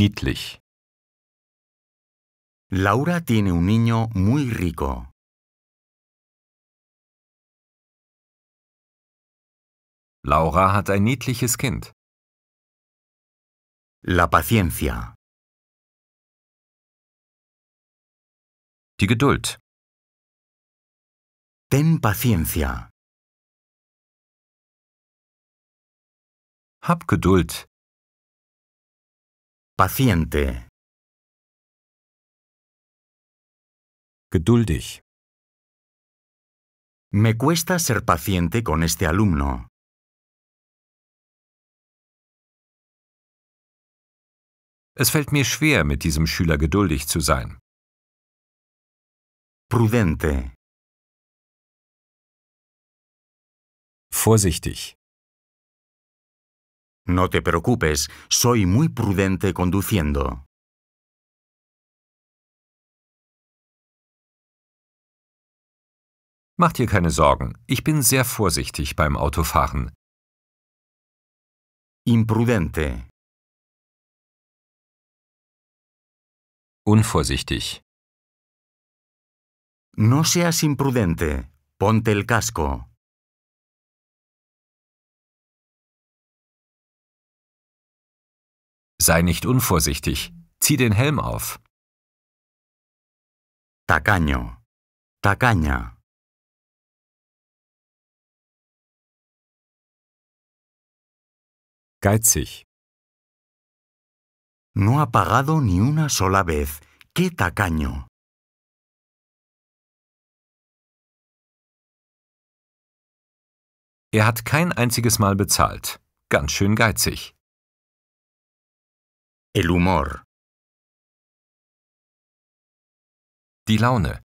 Niedlich. Laura tiene un niño muy rico. Laura hat ein niedliches Kind. La paciencia. Die Geduld. Ten paciencia. Hab Geduld. Paciente. Geduldig. Me cuesta ser paciente con este alumno. Es fällt mir schwer, mit diesem Schüler geduldig zu sein. Prudente. Vorsichtig. No te preocupes, soy muy prudente conduciendo. Mach dir keine Sorgen, ich bin sehr vorsichtig beim Autofahren. Imprudente. Unvorsichtig. No seas imprudente. Ponte el casco. Sei nicht unvorsichtig. Zieh den Helm auf. Tacaño. Tacaña. Geizig. No ha pagado ni una sola vez. ¡Qué tacaño! Er hat kein einziges Mal bezahlt. Ganz schön geizig. El humor. Die Laune.